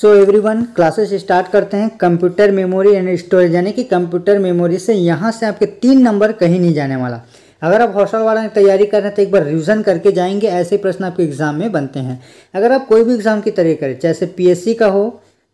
so everyone classes start करते हैं computer memory and storage यानी कि कंप्यूटर मेमोरी से यहाँ से आपके तीन नंबर कहीं नहीं जाने वाला अगर आप हॉस्टल वाला की तैयारी कर रहे हैं तो एक बार रिविजन करके जाएंगे ऐसे प्रश्न आपके एग्जाम में बनते हैं अगर आप कोई भी एग्जाम की तैयारी करें जैसे पी का हो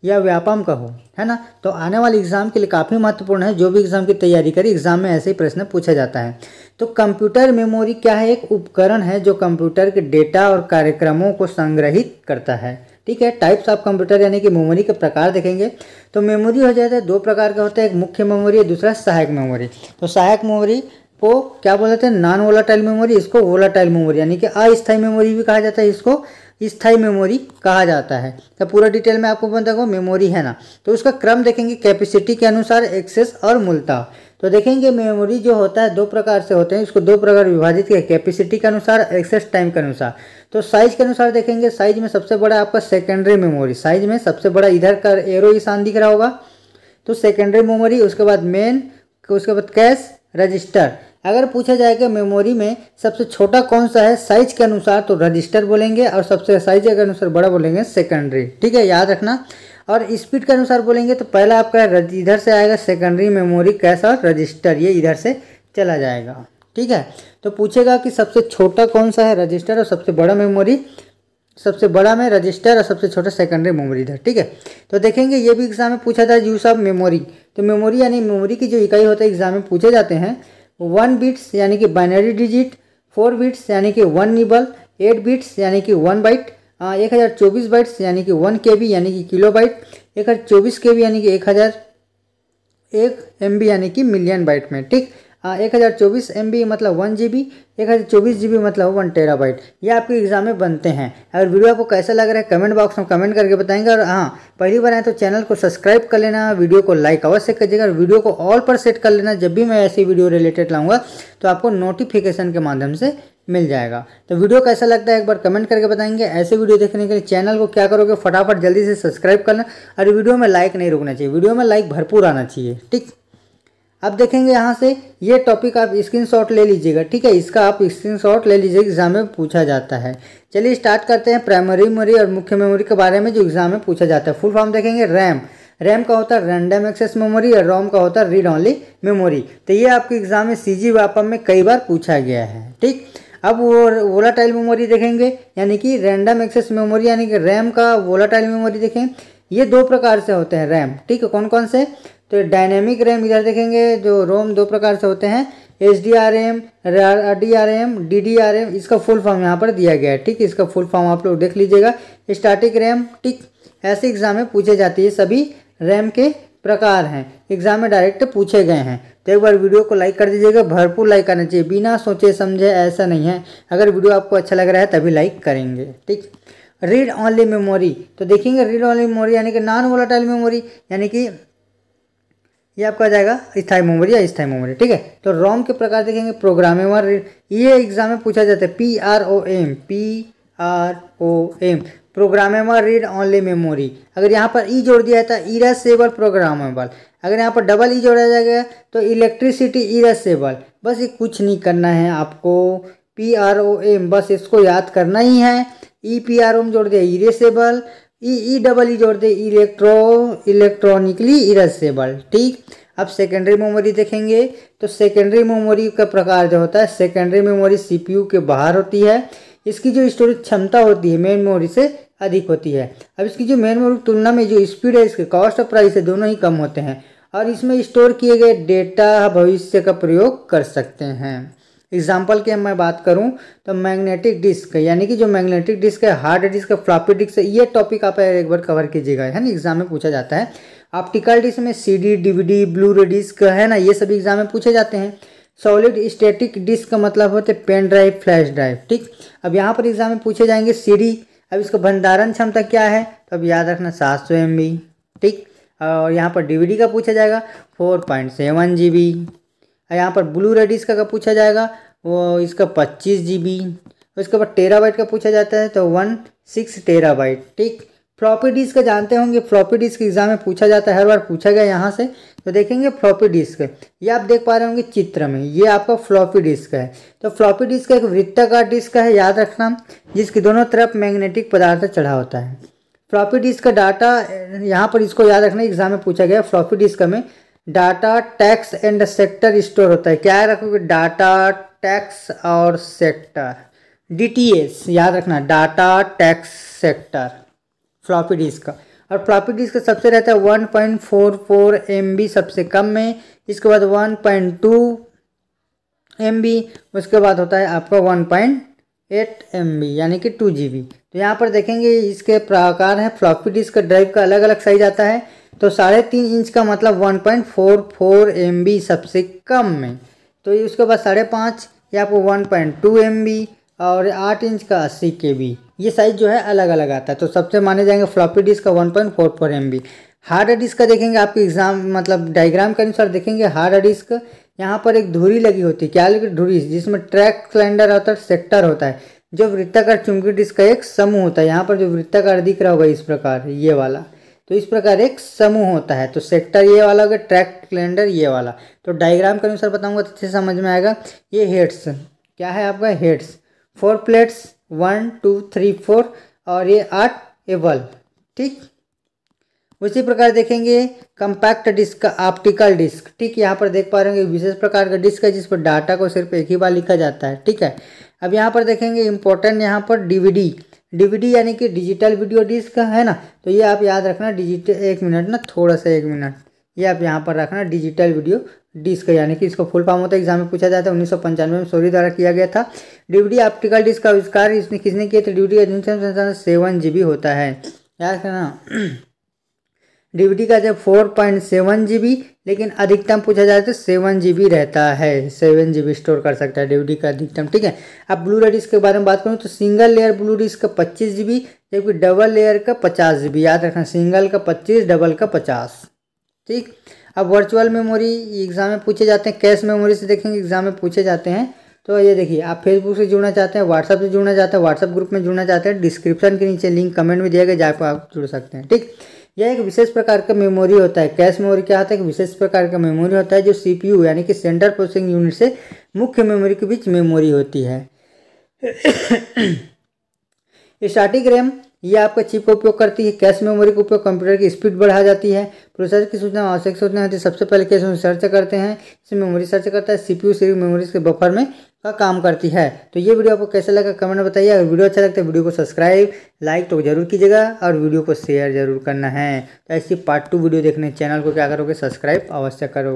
या व्यापम का हो है ना तो आने वाले एग्जाम के लिए काफ़ी महत्वपूर्ण है जो भी एग्जाम की तैयारी करे एग्जाम में ऐसे ही प्रश्न पूछा जाता है तो कंप्यूटर मेमोरी क्या है एक उपकरण है जो कंप्यूटर के डेटा और कार्यक्रमों को संग्रहित करता है ठीक है टाइप्स ऑफ कंप्यूटर यानी कि मेमोरी के प्रकार देखेंगे तो मेमोरी हो जाता है दो प्रकार का होता है एक मुख्य मेमोरी है दूसरा सहायक मेमोरी तो सहायक मेमोरी को क्या बोल जाते हैं नॉन वोलाटाइल मेमोरी इसको वोलाटाइल मेमोरी यानी कि अस्थायी मेमोरी भी कहा जाता है इसको स्थाई मेमोरी कहा जाता है तो पूरा डिटेल में आपको बता मेमोरी है ना तो उसका क्रम देखेंगे कैपेसिटी के अनुसार एक्सेस और मूलता तो देखेंगे मेमोरी जो होता है दो प्रकार से होते हैं इसको दो प्रकार विभाजित किया कैपेसिटी के अनुसार एक्सेस टाइम के अनुसार तो साइज के अनुसार देखेंगे साइज में सबसे बड़ा आपका सेकेंडरी मेमोरी साइज में सबसे बड़ा इधर का एरो ईशान दिख रहा होगा तो सेकेंडरी मेमोरी उसके बाद मेन उसके बाद कैश रजिस्टर अगर पूछा जाए कि मेमोरी में सबसे छोटा कौन सा है साइज के अनुसार तो रजिस्टर बोलेंगे और सबसे साइज के अनुसार बड़ा बोलेंगे सेकेंडरी ठीक है याद रखना और स्पीड के अनुसार बोलेंगे तो पहला आपका इधर से आएगा सेकेंडरी मेमोरी कैश और रजिस्टर ये इधर से चला जाएगा ठीक है तो पूछेगा कि सबसे छोटा कौन सा है रजिस्टर और सबसे बड़ा मेमोरी सबसे बड़ा में रजिस्टर और सबसे छोटा सेकेंडरी मेमोरी था ठीक है तो देखेंगे ये भी एग्जाम में पूछा था यूज ऑफ मेमोरी तो मेमोरी यानी मेमोरी की जो इकाई होता है एग्जाम में पूछे जाते हैं वन बिट्स यानी कि बाइनरी डिजिट फोर बिट्स यानी कि वन निबल एट बिट्स यानी कि वन बाइट एक हज़ार चौबीस बाइट्स यानी कि वन के बी यानी कि किलो बाइट एक हज़ार चौबीस के बी यानी कि एक हज़ार एक एम बी यानी कि मिलियन बाइट में ठीक हाँ, एक हज़ार चौबीस एम बी मतलब वन जी बी एक हज़ार चौबीस जी बी मतलब वन टेराबाइट ये आपके एग्जाम में बनते हैं अगर वीडियो आपको कैसा लग रहा है कमेंट बॉक्स में कमेंट करके बताएंगे और हाँ पहली बार आए तो चैनल को सब्सक्राइब कर लेना वीडियो को लाइक अवश्य करिएगा और वीडियो को ऑल पर सेट कर लेना जब भी मैं ऐसी वीडियो रिलेटेड लाऊंगा तो आपको नोटिफिकेशन के माध्यम से मिल जाएगा तो वीडियो कैसा लगता है एक बार कमेंट करके बताएंगे ऐसे वीडियो देखने के लिए चैनल को क्या करोगे फटाफट जल्दी से सब्सक्राइब करना और वीडियो में लाइक नहीं रुकना चाहिए वीडियो में लाइक भरपूर आना चाहिए ठीक अब देखेंगे यहाँ से ये टॉपिक आप स्क्रीनशॉट ले लीजिएगा ठीक है इसका आप स्क्रीनशॉट ले लीजिएगा एग्जाम में पूछा जाता है चलिए स्टार्ट करते हैं प्राइमरी मेमोरी और मुख्य मेमोरी के बारे में जो एग्जाम में पूछा जाता है फुल फॉर्म देखेंगे रैम रैम का होता है रैंडम एक्सेस मेमोरी और रोम का होता है रीड ऑनली मेमोरी तो ये आपके एग्जाम में सी जी में कई बार पूछा गया है ठीक अब वो वोलाटाइल मेमोरी देखेंगे यानी कि रैंडम एक्सेस मेमोरी यानी कि रैम का वोलाटाइल मेमोरी देखें ये दो प्रकार से होते हैं रैम ठीक है कौन कौन से तो डायनेमिक रैम इधर देखेंगे जो रोम दो प्रकार से होते हैं H D R M D R M D D R M इसका फुल फॉर्म यहाँ पर दिया गया है ठीक है इसका फुल फॉर्म आप लोग देख लीजिएगा स्टैटिक रैम ठीक ऐसे एग्जाम में पूछे जाते हैं सभी रैम के प्रकार हैं एग्जाम में डायरेक्ट पूछे गए हैं तो एक बार वीडियो को लाइक कर दीजिएगा भरपूर लाइक करना चाहिए बिना सोचे समझे ऐसा नहीं है अगर वीडियो आपको अच्छा लग रहा है तभी लाइक करेंगे ठीक रीड ऑनली मेमोरी तो देखेंगे रीड ऑनली मेमोरी यानी कि नॉन वोलाटाइल मेमोरी यानी कि ये आपका जाएगा स्थाई मेमोरी या स्थाई मेमोरी ठीक है तो रोम के प्रकार देखेंगे प्रोग्रामेबल ये एग्जाम में पूछा जाता है P R O M P R O M programmable read only memory अगर यहाँ पर ई e जोड़ दिया जाता है इरेसेबल तो प्रोग्रामेबल अगर यहाँ पर डबल ई e जोड़ा जाएगा तो इलेक्ट्रिसिटी इरेसेबल बस ये कुछ नहीं करना है आपको पी आर ओ एम बस इसको याद करना ही है ई पी आर ओ में जोड़ दे इरेसेबल ई ई डबल ई जोड़ दे इलेक्ट्रो इलेक्ट्रॉनिकली इरेसेबल ठीक अब सेकेंडरी मेमोरी देखेंगे तो सेकेंडरी मेमोरी का प्रकार जो होता है सेकेंडरी मेमोरी सीपीयू के बाहर होती है इसकी जो स्टोरेज क्षमता होती है मेन मेमोरी से अधिक होती है अब इसकी जो मेन मेमोरी तुलना में जो स्पीड है इसके कॉस्ट और प्राइस है दोनों ही कम होते हैं और इसमें स्टोर किए गए डेटा भविष्य का प्रयोग कर सकते हैं एग्जाम्पल की मैं बात करूँ तो मैग्नेटिक डिस्क यानी कि जो मैग्नेटिक डिस्क है हार्ड डिस्क है फ्लॉपी डिस्क है ये टॉपिक आप एक बार कवर कीजिएगा है ना एग्जाम में पूछा जाता है ऑप्टिकल डिस्क में C D D V D blu ray disk है ना ये सभी एग्जाम में पूछे जाते हैं सॉलिड स्टेटिक डिस्क का मतलब होते हैं पेन ड्राइव फ्लैश ड्राइव ठीक अब यहाँ पर एग्जाम में पूछे जाएंगे सीडी अब इसका भंडारण क्षमता क्या है तो अब याद रखना सात सौ एम बी ठीक और यहाँ पर डीवीडी का पूछा जाएगा four point seven G B यहाँ पर ब्लू रे डिस्क का पूछा जाएगा वो इसका पच्चीस जी बी उसके बाद टेरा बाइट का पूछा जाता है तो वन सिक्स टेरा बाइट ठीक फ्लॉपी डिस्क जानते होंगे फ्लॉपी डिस्क एग्जाम में पूछा जाता है हर बार पूछा गया यहाँ से तो देखेंगे फ्लॉपी डिस्क ये आप देख पा रहे होंगे चित्र में ये आपका फ्लॉपी डिस्क है तो फ्लॉपी डिस्क एक वृत्ताकार डिस्क है याद रखना जिसकी दोनों तरफ मैग्नेटिक पदार्थ चढ़ा होता है फ्लॉपी डिस्क का डाटा यहाँ पर इसको याद रखना एग्जाम में पूछा गया फ्लॉपी डिस्क में data tracks and sector store होता है क्या रखोगे डाटा टैक्स और सेक्टर डीटीएस याद रखना data tracks sector floppy disk और फ्लॉपी डिस्क सबसे रहता है one point four four M B सबसे कम में इसके बाद one point two M B उसके बाद होता है आपका one point eight M B यानी कि टू जी बी तो यहाँ पर देखेंगे इसके प्रकार है फ्लॉपी डिस्क ड्राइव का अलग अलग साइज आता है तो साढ़े तीन इंच का मतलब one point four four M B सबसे कम में तो उसके बाद साढ़े पाँच ये आपको one point two M B और आठ इंच का अस्सी के बी ये साइज़ जो है अलग अलग आता है तो सबसे माने जाएंगे फ्लॉपी डिस्क का one point four four M B hard disk का देखेंगे आपके एग्जाम मतलब डायग्राम के अनुसार देखेंगे हार्ड डिस्क यहाँ पर एक धुरी लगी होती है क्या लगी धुरी जिसमें ट्रैक सिलेंडर होता है सेक्टर होता है जो वृत्ताकार चुंबकी डिस्क का एक समूह होता है यहाँ पर जो वृत्ताकार दिख रहा होगा इस प्रकार ये वाला तो इस प्रकार एक समूह होता है तो सेक्टर ये वाला हो गया ट्रैक सिलेंडर ये वाला तो डायग्राम के अनुसार बताऊंगा तो अच्छे समझ में आएगा ये हेड्स क्या है आपका heads four plates one two three four और ये आठ ए बल्ब ठीक उसी प्रकार देखेंगे कंपैक्ट डिस्क का ऑप्टिकल डिस्क ठीक यहाँ पर देख पा रहे होंगे विशेष प्रकार का डिस्क है जिस पर डाटा को सिर्फ एक ही बार लिखा जाता है ठीक है अब यहाँ पर देखेंगे इंपॉर्टेंट यहाँ पर डीवीडी डीवीडी यानी कि डिजिटल वीडियो डिस्क है ना तो ये आप याद रखना डिजिटल एक मिनट ना थोड़ा सा एक मिनट ये आप यहाँ पर रखना डिजिटल वीडियो डिस्क यानी कि इसको फुल फॉर्म होता है एग्जाम में पूछा जाता है उन्नीस सौ पंचानवे में सोरी द्वारा किया गया था ड्यूटी ऑप्टिकल डिस्क का आविष्कार इसने किसने किया तो ड्यूटी सेवन जी होता है याद करना डीवीडी का जब four point seven G B लेकिन अधिकतम पूछा जाए तो सेवन जी बी रहता है सेवन जी बी स्टोर कर सकता है डीवीडी का अधिकतम ठीक है अब ब्लू रे डिस्क के बारे में बात करूँ तो सिंगल लेयर ब्लू डिस्क का पच्चीस जी बी जबकि डबल लेयर का पचास जी बी याद रखना सिंगल का पच्चीस डबल का पचास ठीक अब वर्चुअल मेमोरी एग्जाम में पूछे जाते हैं कैश मेमोरी से देखेंगे एग्जाम में पूछे जाते हैं तो ये देखिए आप फेसबुक से जुड़ना चाहते हैं व्हाट्सअप से जुड़ना चाहते हैं व्हाट्सअप ग्रुप में जुड़ना चाहते हैं डिस्क्रिप्शन के नीचे लिंक कमेंट में दिया गया जहाँ पर आप जुड़ सकते हैं ठीक यह एक विशेष प्रकार का मेमोरी होता है कैश मेमोरी क्या होता है एक विशेष प्रकार का मेमोरी होता है जो सी यानी कि सेंट्रल प्रोसेसिंग यूनिट से मुख्य मेमोरी के बीच मेमोरी होती है स्टार्टिंग रैम ये आपका चिप का उपयोग करती है कैश मेमोरी का उपयोग कंप्यूटर की स्पीड बढ़ा जाती है प्रोसेसर की सूचना आवश्यक सूचना होती है सबसे पहले कैश में सर्च करते हैं इसमें मेमोरी सर्च करता है सीपीयू सीरी मेमोरीज के बफर में का काम करती है तो ये वीडियो आपको कैसा लगा कमेंट में बताइए अगर वीडियो अच्छा लगता है वीडियो को सब्सक्राइब लाइक तो जरूर कीजिएगा और वीडियो को शेयर जरूर करना है तो ऐसी पार्ट टू वीडियो देखने चैनल को क्या करोगे सब्सक्राइब अवश्य करोगे